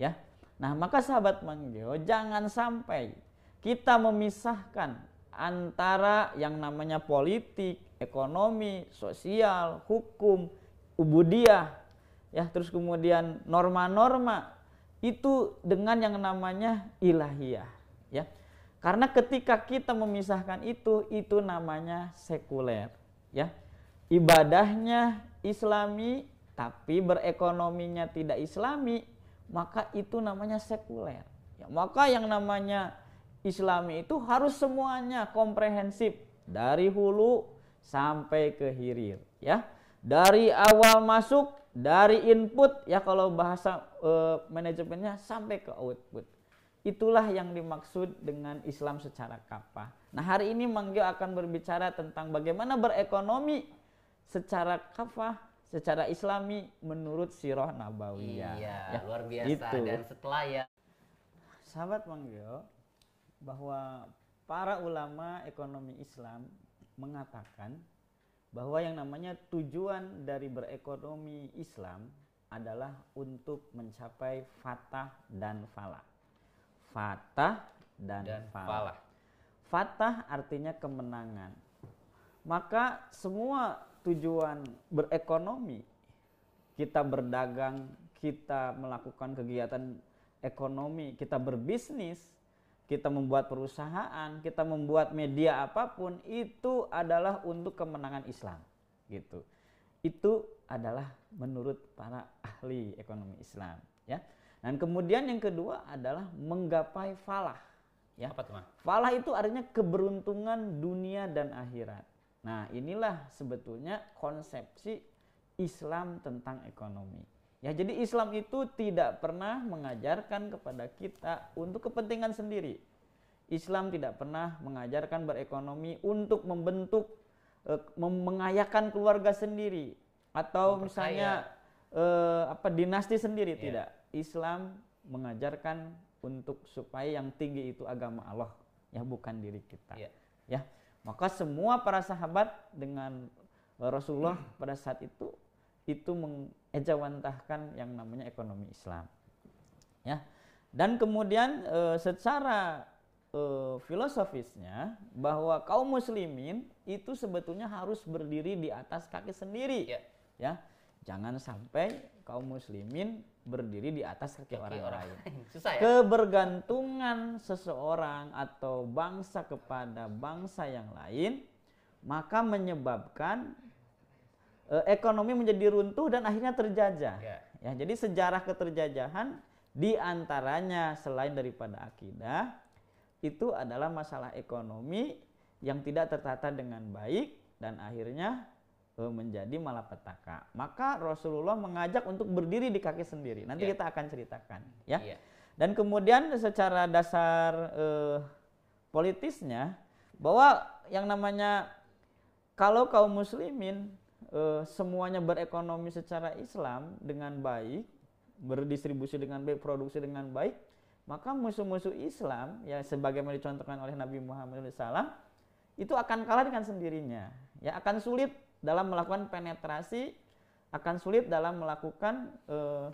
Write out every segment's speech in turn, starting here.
ya. Nah, maka sahabat Manggeo jangan sampai kita memisahkan antara yang namanya politik, ekonomi, sosial, hukum, ubudiah, ya terus kemudian norma-norma itu dengan yang namanya ilahiyah, ya. Karena ketika kita memisahkan itu, itu namanya sekuler, ya. Ibadahnya islami tapi berekonominya tidak islami, maka itu namanya sekuler. Ya, maka yang namanya Islami itu harus semuanya komprehensif dari hulu sampai ke hilir, ya. Dari awal masuk, dari input ya kalau bahasa uh, manajemennya sampai ke output. Itulah yang dimaksud dengan Islam secara kapah. Nah, hari ini Manggil akan berbicara tentang bagaimana berekonomi secara kafah secara islami menurut sirah nabawiyah. Iya, ya, luar biasa. Gitu. Dan setelah ya sahabat Manggil bahwa para ulama ekonomi Islam mengatakan bahwa yang namanya tujuan dari berekonomi Islam adalah untuk mencapai fatah dan falah. Fatah dan, dan falah. falah. Fatah artinya kemenangan. Maka semua tujuan berekonomi, kita berdagang, kita melakukan kegiatan ekonomi, kita berbisnis, kita membuat perusahaan, kita membuat media apapun itu adalah untuk kemenangan Islam, gitu. Itu adalah menurut para ahli ekonomi Islam, ya. Dan kemudian yang kedua adalah menggapai falah, ya. Apa Falah itu artinya keberuntungan dunia dan akhirat. Nah, inilah sebetulnya konsepsi Islam tentang ekonomi. Ya, jadi Islam itu tidak pernah mengajarkan kepada kita untuk kepentingan sendiri. Islam tidak pernah mengajarkan berekonomi untuk membentuk e, mengayakan keluarga sendiri atau misalnya e, apa dinasti sendiri yeah. tidak. Islam mengajarkan untuk supaya yang tinggi itu agama Allah, ya bukan diri kita. Yeah. Ya. Maka semua para sahabat dengan Rasulullah hmm. pada saat itu itu mengejawantahkan yang namanya ekonomi Islam. Ya. Dan kemudian e, secara e, filosofisnya bahwa kaum muslimin itu sebetulnya harus berdiri di atas kaki sendiri ya. ya. Jangan sampai kaum muslimin berdiri di atas kaki, orang, orang lain. Susah ya? Kebergantungan seseorang atau bangsa kepada bangsa yang lain maka menyebabkan e, ekonomi menjadi runtuh dan akhirnya terjajah. Yeah. Ya, jadi sejarah keterjajahan diantaranya selain daripada akidah itu adalah masalah ekonomi yang tidak tertata dengan baik dan akhirnya Eh, menjadi malapetaka. Maka Rasulullah mengajak untuk berdiri di kaki sendiri. Nanti yeah. kita akan ceritakan, ya. Yeah. Dan kemudian secara dasar eh, politisnya bahwa yang namanya kalau kaum muslimin eh, semuanya berekonomi secara Islam dengan baik, berdistribusi dengan baik, produksi dengan baik, maka musuh-musuh Islam ya sebagaimana dicontohkan oleh Nabi Muhammad SAW itu akan kalah dengan sendirinya, ya akan sulit dalam melakukan penetrasi, akan sulit dalam melakukan eh,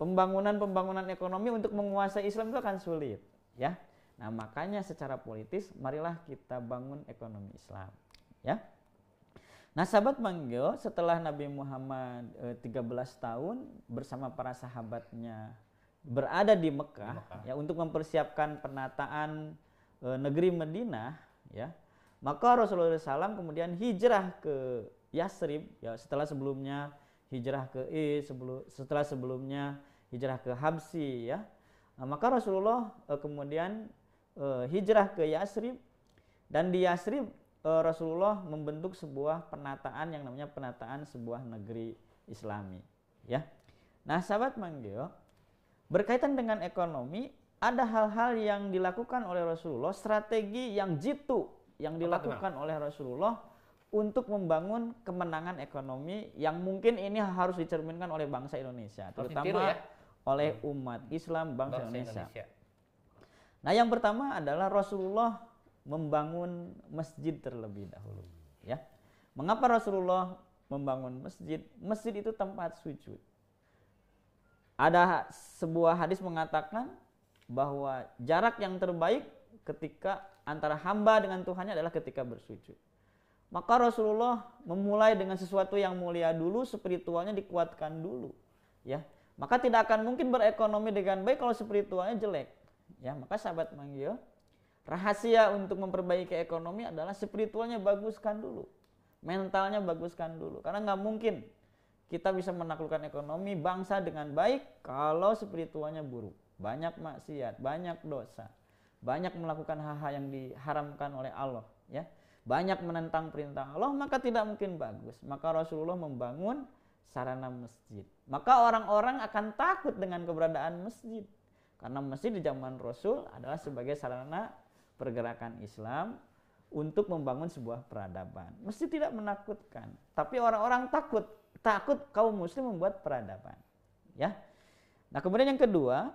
pembangunan-pembangunan uh, ekonomi untuk menguasai Islam itu akan sulit, ya. Nah, makanya secara politis marilah kita bangun ekonomi Islam, ya. Nah, sahabat manggil setelah Nabi Muhammad uh, eh, 13 tahun bersama para sahabatnya berada di Mekah, di Mekah. ya untuk mempersiapkan penataan uh, negeri Madinah ya maka Rasulullah SAW kemudian hijrah ke Yasrib ya setelah sebelumnya hijrah ke I sebelum setelah sebelumnya hijrah ke Habsi ya. Nah, maka Rasulullah eh, kemudian eh, hijrah ke Yasrib dan di Yasrib eh, Rasulullah membentuk sebuah penataan yang namanya penataan sebuah negeri Islami ya. Nah, sahabat manggil berkaitan dengan ekonomi ada hal-hal yang dilakukan oleh Rasulullah strategi yang jitu yang dilakukan oleh Rasulullah untuk membangun kemenangan ekonomi yang mungkin ini harus dicerminkan oleh bangsa Indonesia, terutama ya? oleh hmm. umat Islam bangsa, bangsa Indonesia. Indonesia. Nah, yang pertama adalah Rasulullah membangun masjid terlebih dahulu, ya. Mengapa Rasulullah membangun masjid? Masjid itu tempat sujud. Ada sebuah hadis mengatakan bahwa jarak yang terbaik ketika antara hamba dengan Tuhannya adalah ketika bersujud. Maka Rasulullah memulai dengan sesuatu yang mulia dulu, spiritualnya dikuatkan dulu, ya. Maka tidak akan mungkin berekonomi dengan baik kalau spiritualnya jelek. Ya, maka sahabat manggil, rahasia untuk memperbaiki ekonomi adalah spiritualnya baguskan dulu. Mentalnya baguskan dulu. Karena nggak mungkin kita bisa menaklukkan ekonomi bangsa dengan baik kalau spiritualnya buruk. Banyak maksiat, banyak dosa banyak melakukan hal-hal yang diharamkan oleh Allah, ya. Banyak menentang perintah Allah, maka tidak mungkin bagus. Maka Rasulullah membangun sarana masjid. Maka orang-orang akan takut dengan keberadaan masjid. Karena masjid di zaman Rasul adalah sebagai sarana pergerakan Islam untuk membangun sebuah peradaban. Masjid tidak menakutkan, tapi orang-orang takut. Takut kaum muslim membuat peradaban, ya. Nah, kemudian yang kedua,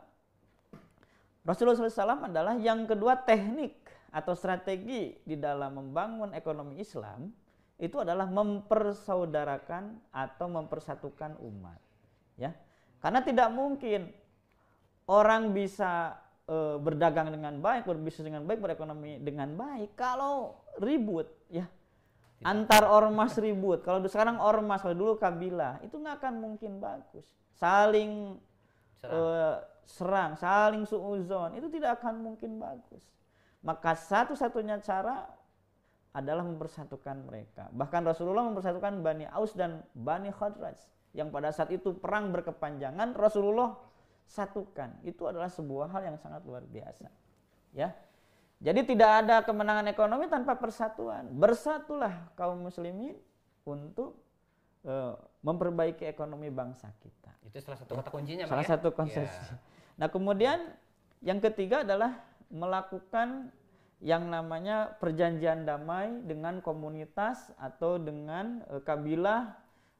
Rasulullah SAW adalah yang kedua teknik atau strategi di dalam membangun ekonomi Islam itu adalah mempersaudarakan atau mempersatukan umat ya karena tidak mungkin orang bisa e, berdagang dengan baik berbisnis dengan baik berekonomi dengan baik kalau ribut ya antar ormas ribut kalau sekarang ormas kalau dulu kabilah itu nggak akan mungkin bagus saling serang, uh, serang saling suuzon itu tidak akan mungkin bagus. Maka satu-satunya cara adalah mempersatukan mereka. Bahkan Rasulullah mempersatukan Bani Aus dan Bani Khadraj yang pada saat itu perang berkepanjangan Rasulullah satukan. Itu adalah sebuah hal yang sangat luar biasa. Ya. Jadi tidak ada kemenangan ekonomi tanpa persatuan. Bersatulah kaum muslimin untuk uh, memperbaiki ekonomi bangsa kita. Itu salah satu kata kuncinya, Salah ya? satu iya. konsepsi. Yeah. Nah, kemudian yang ketiga adalah melakukan yang namanya perjanjian damai dengan komunitas atau dengan e, kabilah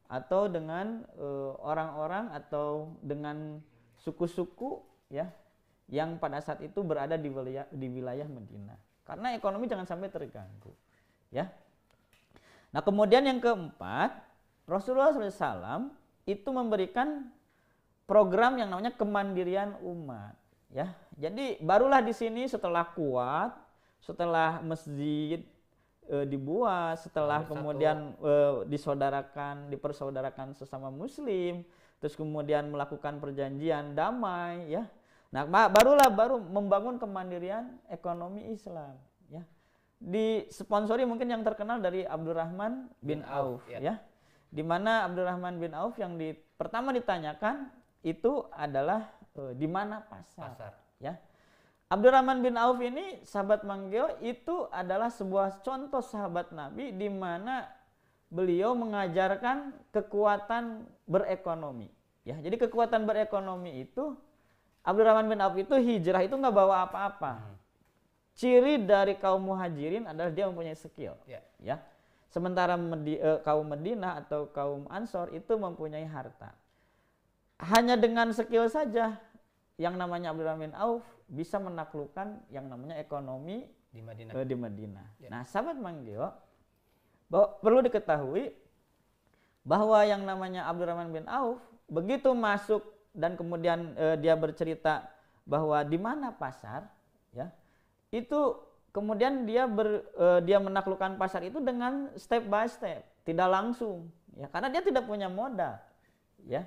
atau dengan eh, orang-orang e, atau dengan suku-suku ya yang pada saat itu berada di wilayah di wilayah Medina. Karena ekonomi jangan sampai terganggu, ya. Nah, kemudian yang keempat Rasulullah SAW itu memberikan program yang namanya kemandirian umat. Ya, jadi barulah di sini setelah kuat, setelah masjid e, dibuat, setelah Satu. kemudian e, disaudarakan, dipersaudarakan sesama Muslim, terus kemudian melakukan perjanjian damai, ya. Nah, barulah baru membangun kemandirian ekonomi Islam, ya. di sponsori mungkin yang terkenal dari Abdurrahman bin, bin Auf, ya. ya di mana Abdurrahman bin Auf yang di, pertama ditanyakan itu adalah e, di mana pasar, pasar. ya. Abdurrahman bin Auf ini sahabat manggil itu adalah sebuah contoh sahabat Nabi di mana beliau mengajarkan kekuatan berekonomi. Ya, jadi kekuatan berekonomi itu Abdurrahman bin Auf itu hijrah itu nggak bawa apa-apa. Hmm. Ciri dari kaum muhajirin adalah dia mempunyai skill. Yeah. Ya. ya. Sementara Medi, eh, kaum Medina atau kaum Ansor itu mempunyai harta. Hanya dengan skill saja yang namanya Abdurrahman bin Auf bisa menaklukkan yang namanya ekonomi di Madinah. Eh, di Madinah. Ya. Nah, sahabat Manggio bahwa perlu diketahui bahwa yang namanya Abdurrahman bin Auf begitu masuk dan kemudian eh, dia bercerita bahwa di mana pasar ya itu kemudian dia ber, uh, dia menaklukkan pasar itu dengan step by step, tidak langsung, ya karena dia tidak punya modal, ya,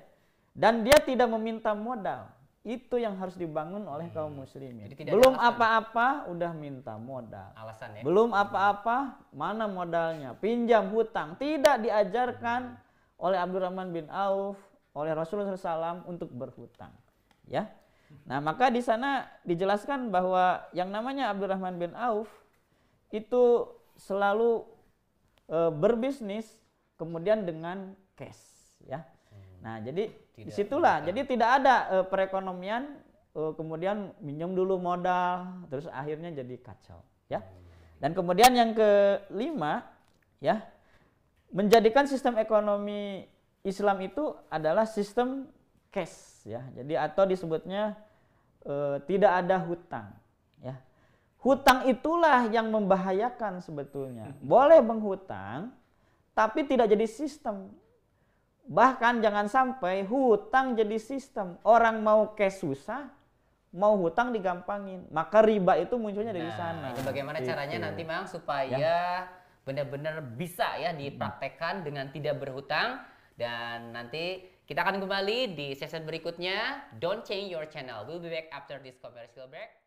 dan dia tidak meminta modal. Itu yang harus dibangun oleh hmm. kaum muslimin. Jadi tidak Belum apa-apa udah minta modal. Alasan ya. Belum apa-apa mana modalnya? Pinjam hutang. Tidak diajarkan hmm. oleh Abdurrahman bin Auf, oleh Rasulullah SAW untuk berhutang. Ya. Nah, maka di sana dijelaskan bahwa yang namanya Abdurrahman bin Auf itu selalu e, berbisnis kemudian dengan cash ya. Hmm. Nah, jadi tidak, disitulah Ada. jadi kan? tidak ada e, perekonomian e, kemudian minjem dulu modal terus akhirnya jadi kacau ya. Hmm, ya, ya, ya. Dan kemudian yang kelima ya menjadikan sistem ekonomi Islam itu adalah sistem cash ya. Jadi atau disebutnya e, tidak ada hutang ya. Hutang itulah yang membahayakan sebetulnya. Hmm. Boleh menghutang tapi tidak jadi sistem. Bahkan jangan sampai hutang jadi sistem. Orang mau cash susah, mau hutang digampangin. Maka riba itu munculnya dari nah, sana. Itu bagaimana gitu. caranya nanti bang ya. supaya ya. benar-benar bisa ya dipraktekkan dengan tidak berhutang dan nanti kita akan kembali di season berikutnya. Don't change your channel. We'll be back after this commercial break.